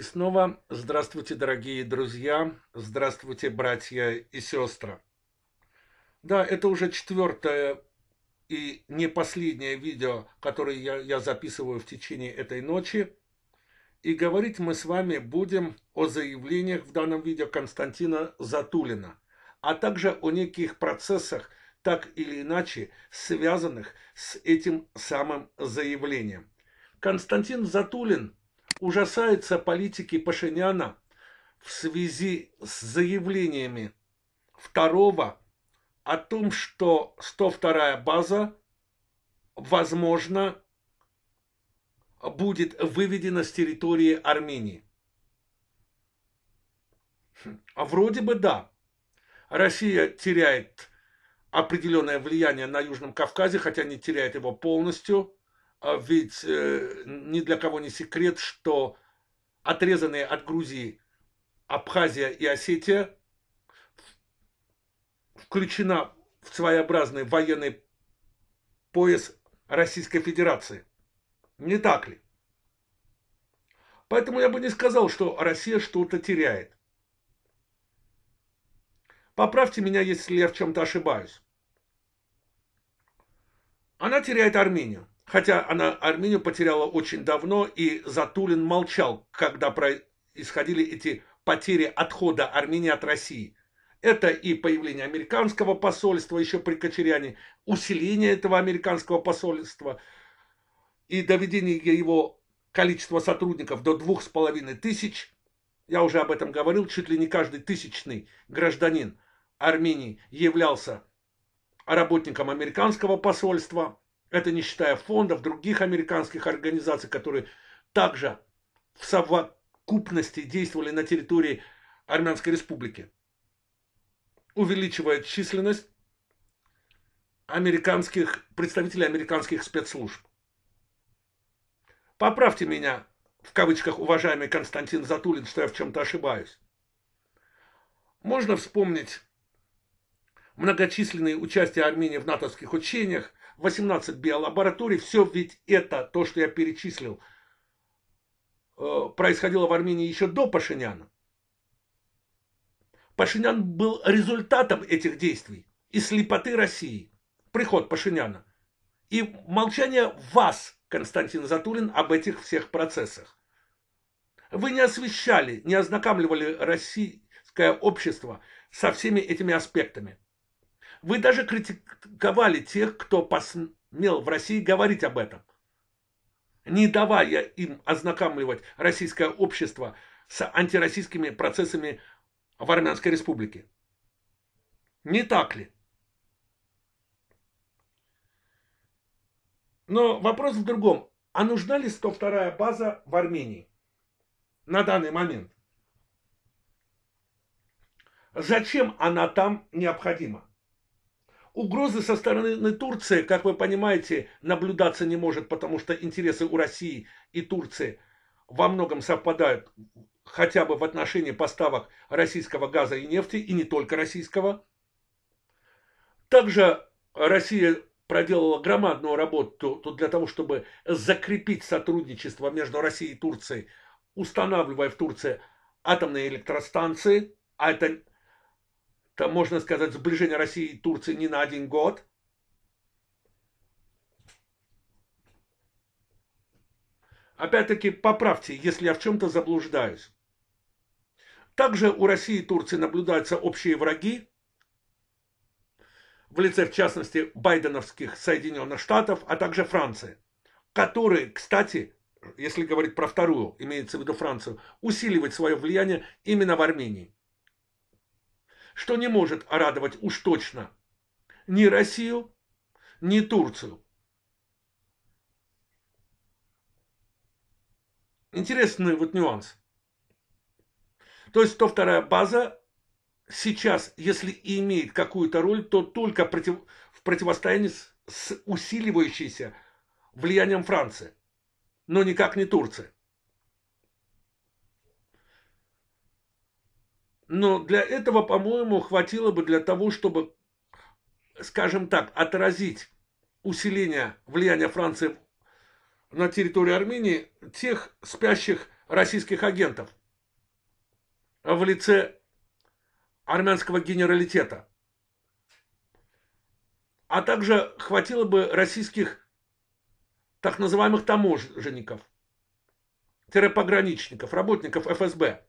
И снова здравствуйте, дорогие друзья, здравствуйте, братья и сестры. Да, это уже четвертое и не последнее видео, которое я, я записываю в течение этой ночи. И говорить мы с вами будем о заявлениях в данном видео Константина Затулина, а также о неких процессах, так или иначе связанных с этим самым заявлением. Константин Затулин – ужасается политики Пашиняна в связи с заявлениями второго о том, что 102-я база, возможно, будет выведена с территории Армении. А вроде бы да. Россия теряет определенное влияние на Южном Кавказе, хотя не теряет его полностью – а ведь э, ни для кого не секрет, что отрезанные от Грузии Абхазия и Осетия включена в своеобразный военный пояс Российской Федерации. Не так ли? Поэтому я бы не сказал, что Россия что-то теряет. Поправьте меня, если я в чем-то ошибаюсь. Она теряет Армению. Хотя она Армению потеряла очень давно, и Затулин молчал, когда происходили эти потери отхода Армении от России. Это и появление американского посольства еще при Кочеряне, усиление этого американского посольства и доведение его количества сотрудников до двух с половиной тысяч. Я уже об этом говорил, чуть ли не каждый тысячный гражданин Армении являлся работником американского посольства. Это не считая фондов, других американских организаций, которые также в совокупности действовали на территории Армянской Республики. Увеличивая численность американских, представителей американских спецслужб. Поправьте меня, в кавычках, уважаемый Константин Затулин, что я в чем-то ошибаюсь. Можно вспомнить многочисленные участия Армении в натовских учениях, 18 биолабораторий, все ведь это, то, что я перечислил, э, происходило в Армении еще до Пашиняна. Пашинян был результатом этих действий и слепоты России. Приход Пашиняна. И молчание вас, Константин Затулин, об этих всех процессах. Вы не освещали, не ознакомливали российское общество со всеми этими аспектами. Вы даже критиковали тех, кто посмел в России говорить об этом, не давая им ознакомливать российское общество с антироссийскими процессами в Армянской республике. Не так ли? Но вопрос в другом. А нужна ли 102-я база в Армении на данный момент? Зачем она там необходима? Угрозы со стороны Турции, как вы понимаете, наблюдаться не может, потому что интересы у России и Турции во многом совпадают хотя бы в отношении поставок российского газа и нефти, и не только российского. Также Россия проделала громадную работу для того, чтобы закрепить сотрудничество между Россией и Турцией, устанавливая в Турции атомные электростанции, а это там, можно сказать, сближение России и Турции не на один год. Опять-таки, поправьте, если я в чем-то заблуждаюсь. Также у России и Турции наблюдаются общие враги, в лице, в частности, байденовских Соединенных Штатов, а также Франции, которые, кстати, если говорить про вторую, имеется в виду Францию, усиливают свое влияние именно в Армении что не может радовать уж точно ни Россию, ни Турцию. Интересный вот нюанс. То есть 102-я база сейчас, если и имеет какую-то роль, то только против, в противостоянии с, с усиливающейся влиянием Франции, но никак не Турции. Но для этого, по-моему, хватило бы для того, чтобы, скажем так, отразить усиление влияния Франции на территории Армении тех спящих российских агентов в лице армянского генералитета. А также хватило бы российских так называемых таможенников, тире пограничников, работников ФСБ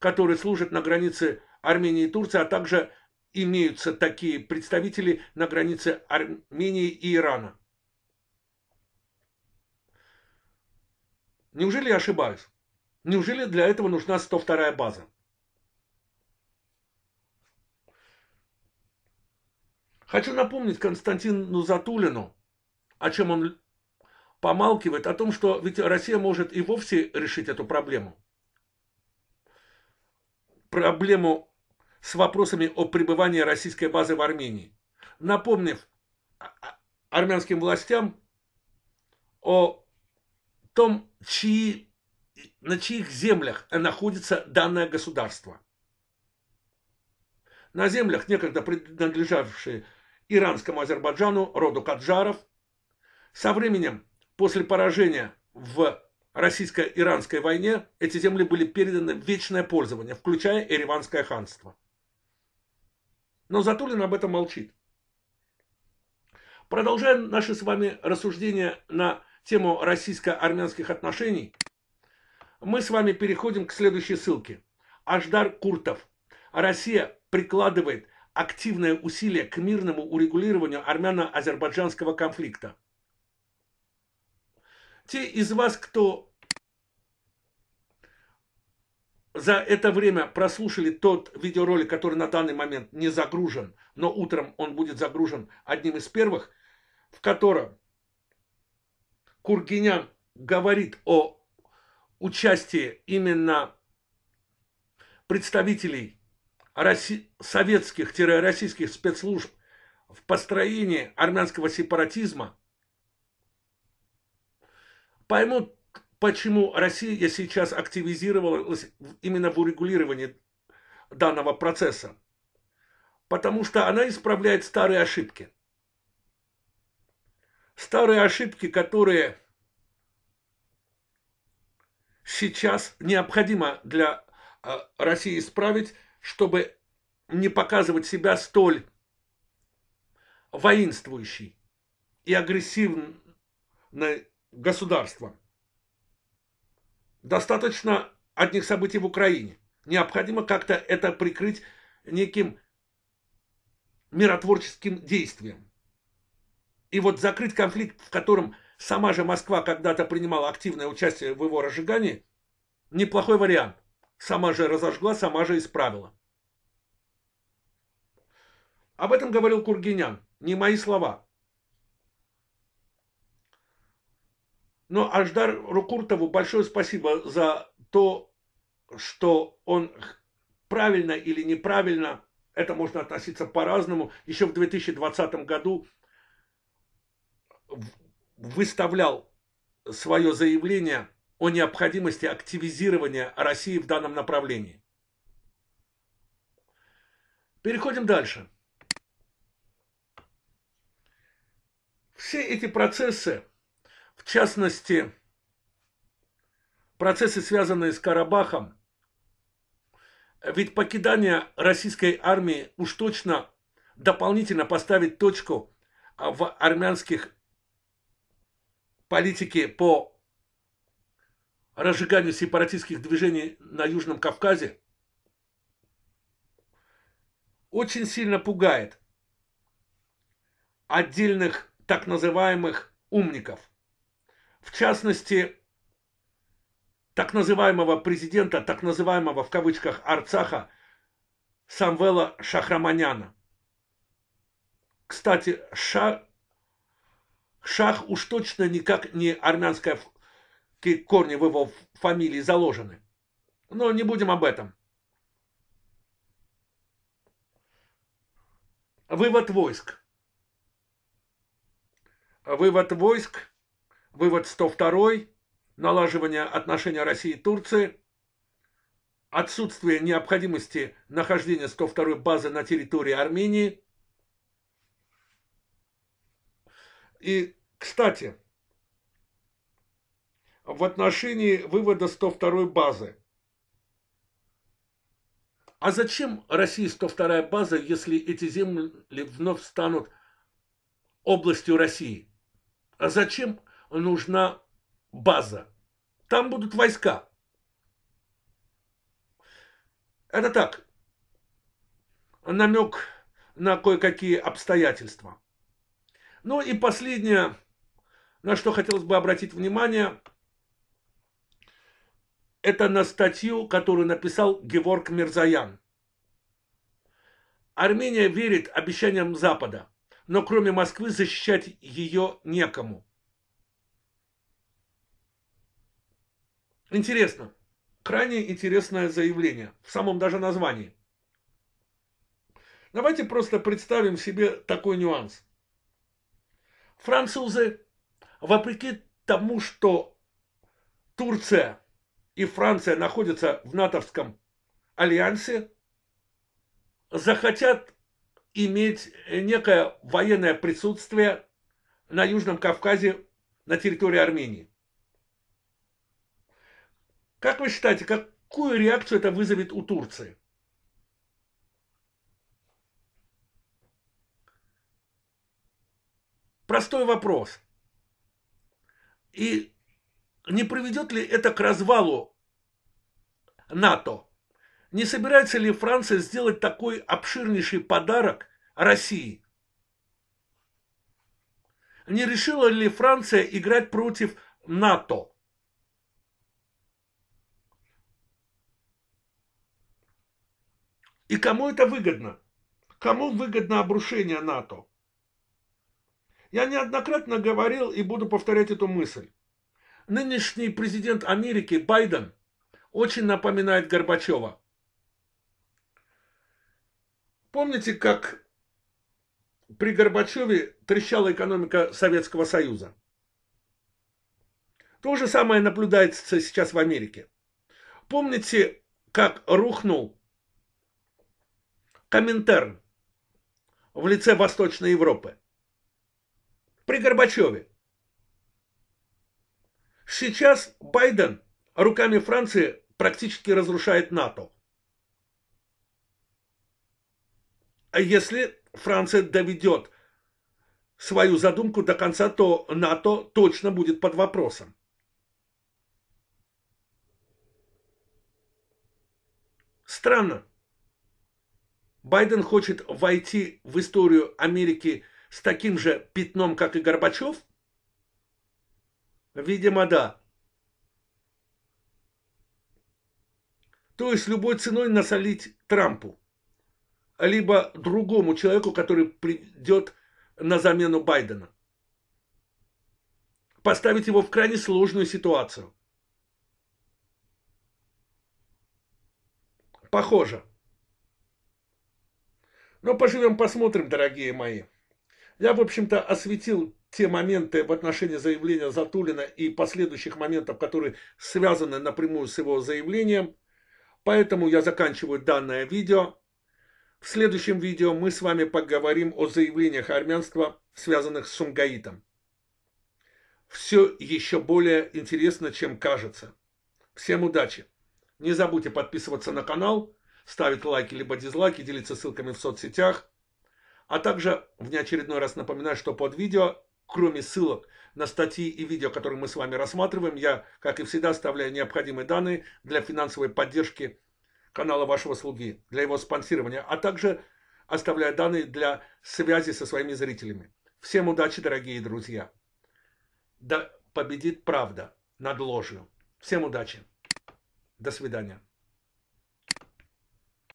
которые служат на границе Армении и Турции, а также имеются такие представители на границе Армении и Ирана. Неужели я ошибаюсь? Неужели для этого нужна 102-я база? Хочу напомнить Константину Затулину, о чем он помалкивает, о том, что ведь Россия может и вовсе решить эту проблему проблему с вопросами о пребывании российской базы в Армении, напомнив а, а, армянским властям о том, чьи, на чьих землях находится данное государство. На землях, некогда принадлежавшие иранскому Азербайджану, роду Каджаров, со временем после поражения в российско-иранской войне эти земли были переданы в вечное пользование, включая Ереванское ханство. Но Затулин об этом молчит. Продолжая наши с вами рассуждения на тему российско-армянских отношений, мы с вами переходим к следующей ссылке. Аждар Куртов. Россия прикладывает активное усилие к мирному урегулированию армяно-азербайджанского конфликта – те из вас, кто за это время прослушали тот видеоролик, который на данный момент не загружен, но утром он будет загружен одним из первых, в котором Кургинян говорит о участии именно представителей Росси... советских-российских спецслужб в построении армянского сепаратизма – поймут, почему Россия сейчас активизировалась именно в урегулировании данного процесса. Потому что она исправляет старые ошибки. Старые ошибки, которые сейчас необходимо для э, России исправить, чтобы не показывать себя столь воинствующей и агрессивной государства. Достаточно одних событий в Украине. Необходимо как-то это прикрыть неким миротворческим действием. И вот закрыть конфликт, в котором сама же Москва когда-то принимала активное участие в его разжигании, неплохой вариант. Сама же разожгла, сама же исправила. Об этом говорил Кургинян, не мои слова. Но ну, Аждар Рукуртову большое спасибо за то, что он правильно или неправильно, это можно относиться по-разному, еще в 2020 году выставлял свое заявление о необходимости активизирования России в данном направлении. Переходим дальше. Все эти процессы в частности, процессы, связанные с Карабахом, ведь покидание российской армии уж точно дополнительно поставит точку а, в армянских политике по разжиганию сепаратистских движений на Южном Кавказе очень сильно пугает отдельных так называемых умников в частности, так называемого президента, так называемого в кавычках Арцаха Самвела Шахраманяна. Кстати, Ша... Шах уж точно никак не армянские корни в его фамилии заложены. Но не будем об этом. Вывод войск. Вывод войск Вывод 102. Налаживание отношений России и Турции. Отсутствие необходимости нахождения 102 базы на территории Армении. И, кстати, в отношении вывода 102 базы. А зачем России 102 база, если эти земли вновь станут областью России? А зачем нужна база. Там будут войска. Это так. Намек на кое-какие обстоятельства. Ну и последнее, на что хотелось бы обратить внимание, это на статью, которую написал Геворг Мирзаян. Армения верит обещаниям Запада, но кроме Москвы защищать ее некому. Интересно. Крайне интересное заявление. В самом даже названии. Давайте просто представим себе такой нюанс. Французы, вопреки тому, что Турция и Франция находятся в натовском альянсе, захотят иметь некое военное присутствие на Южном Кавказе на территории Армении. Как вы считаете, какую реакцию это вызовет у Турции? Простой вопрос. И не приведет ли это к развалу НАТО? Не собирается ли Франция сделать такой обширнейший подарок России? Не решила ли Франция играть против НАТО? И кому это выгодно? Кому выгодно обрушение НАТО? Я неоднократно говорил и буду повторять эту мысль. Нынешний президент Америки Байден очень напоминает Горбачева. Помните, как при Горбачеве трещала экономика Советского Союза? То же самое наблюдается сейчас в Америке. Помните, как рухнул Коминтерн в лице Восточной Европы. При Горбачеве. Сейчас Байден руками Франции практически разрушает НАТО. А если Франция доведет свою задумку до конца, то НАТО точно будет под вопросом. Странно. Байден хочет войти в историю Америки с таким же пятном, как и Горбачев? Видимо, да. То есть любой ценой насолить Трампу, либо другому человеку, который придет на замену Байдена. Поставить его в крайне сложную ситуацию. Похоже. Но поживем посмотрим, дорогие мои. Я, в общем-то, осветил те моменты в отношении заявления Затулина и последующих моментов, которые связаны напрямую с его заявлением. Поэтому я заканчиваю данное видео. В следующем видео мы с вами поговорим о заявлениях армянства, связанных с Сумгаитом. Все еще более интересно, чем кажется. Всем удачи! Не забудьте подписываться на канал – ставит лайки либо дизлайки, делится ссылками в соцсетях. А также в неочередной раз напоминаю, что под видео, кроме ссылок на статьи и видео, которые мы с вами рассматриваем, я, как и всегда, оставляю необходимые данные для финансовой поддержки канала вашего слуги, для его спонсирования, а также оставляю данные для связи со своими зрителями. Всем удачи, дорогие друзья! Да победит правда над ложью. Всем удачи! До свидания!